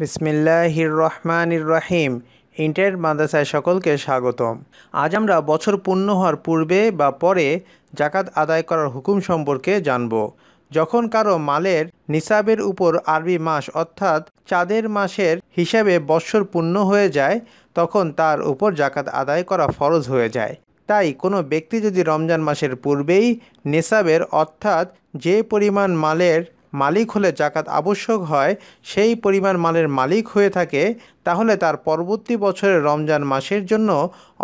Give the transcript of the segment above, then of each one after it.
বিসমিল্লাহির রহমানির রহিম ইন্টার মাদ্রাসায় সকলকে স্বাগতম আজ আমরা বছর পূর্ণ হওয়ার পূর্বে বা পরে জাকাত আদায় করার হুকুম সম্পর্কে জানব যখন কারো মালের নিসাবের উপর আরবি মাস অর্থাৎ চাঁদের মাসের হিসাবে বৎসর পূর্ণ হয়ে যায় তখন তার উপর জাকাত আদায় করা ফরজ হয়ে যায় তাই কোনো ব্যক্তি যদি রমজান মাসের পূর্বেই নিসাবের অর্থাৎ যে পরিমাণ মালের মালিক হলে জাকাত আবশ্যক হয় সেই পরিমাণ মালের মালিক হয়ে থাকে তাহলে তার পরবর্তী বছরের রমজান মাসের জন্য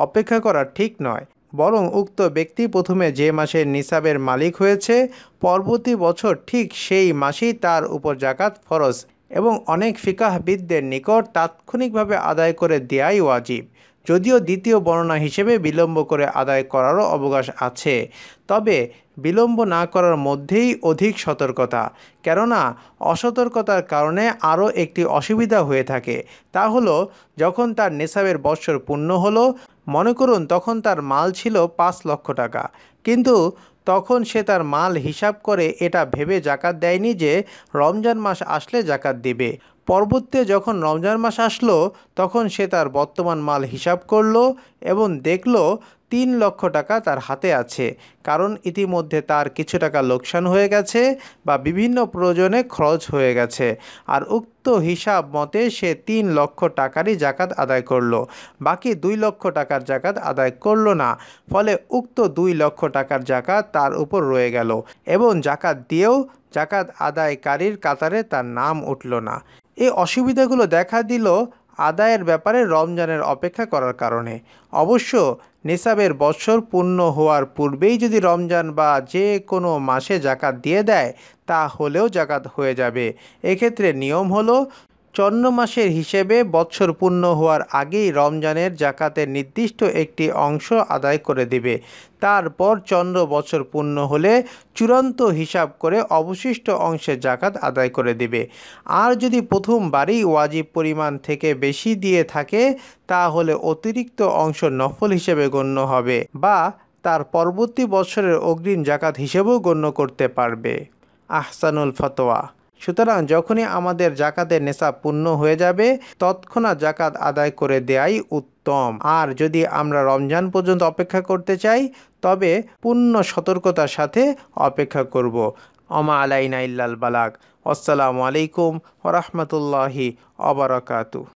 অপেক্ষা করা ঠিক নয় বরং উক্ত ব্যক্তি প্রথমে যে মাসের নিসাবের মালিক হয়েছে পরবর্তী বছর ঠিক সেই মাসেই তার উপর জাকাত ফরজ এবং অনেক ফিকাহবিদদের নিকট তাৎক্ষণিকভাবে আদায় করে দেয়াই ওয়াজিব যদিও দ্বিতীয় বর্ণনা হিসেবে বিলম্ব করে আদায় করারও অবকাশ আছে তবে বিলম্ব না করার মধ্যেই অধিক সতর্কতা কেননা অসতর্কতার কারণে আরও একটি অসুবিধা হয়ে থাকে তা হলো যখন তার নেশাবের বৎসর পূর্ণ হলো মনে করুন তখন তার মাল ছিল পাঁচ লক্ষ টাকা কিন্তু তখন সে তার মাল হিসাব করে এটা ভেবে জাকাত দেয়নি যে রমজান মাস আসলে জাকাত দিবে পরবর্তীতে যখন রমজান মাস আসলো তখন সে তার বর্তমান মাল হিসাব করল এবং দেখল তিন লক্ষ টাকা তার হাতে আছে কারণ ইতিমধ্যে তার কিছু টাকা লোকসান হয়ে গেছে বা বিভিন্ন প্রয়োজনে খরচ হয়ে গেছে আর উক্ত হিসাব মতে সে তিন লক্ষ টাকারই জাকাত আদায় করলো বাকি দুই লক্ষ টাকার জাকাত আদায় করলো না ফলে উক্ত দুই লক্ষ টাকার জাকাত তার উপর রয়ে গেল এবং জাকাত দিয়েও জাকাত আদায়কারীর কাতারে তার নাম উঠল না এই অসুবিধাগুলো দেখা দিল আদায়ের ব্যাপারে রমজানের অপেক্ষা করার কারণে অবশ্য নেশাবের বছর পূর্ণ হওয়ার পূর্বেই যদি রমজান বা যে কোনো মাসে জাকাত দিয়ে দেয় তা হলেও জাকাত হয়ে যাবে এক্ষেত্রে নিয়ম হলো চন্দ্র মাসের হিসেবে বৎসর পূর্ণ হওয়ার আগেই রমজানের জাকাতের নির্দিষ্ট একটি অংশ আদায় করে দিবে তারপর চন্দ্র বছর পূর্ণ হলে চূড়ান্ত হিসাব করে অবশিষ্ট অংশে জাকাত আদায় করে দিবে আর যদি প্রথমবারই ওয়াজিব পরিমাণ থেকে বেশি দিয়ে থাকে তাহলে অতিরিক্ত অংশ নফল হিসেবে গণ্য হবে বা তার পরবর্তী বছরের অগ্রিম জাকাত হিসেবেও গণ্য করতে পারবে আহসানুল ফতোয়া সুতরাং যখনই আমাদের জাকাতের নেশা পূর্ণ হয়ে যাবে তৎক্ষণাৎ জাকাত আদায় করে দেয়াই উত্তম আর যদি আমরা রমজান পর্যন্ত অপেক্ষা করতে চাই তবে পূর্ণ সতর্কতার সাথে অপেক্ষা করব অমা আলাইনা ইল্লাল বালাক আসসালামু আলাইকুম ওরহমতুল্লাহি অবরাকাতু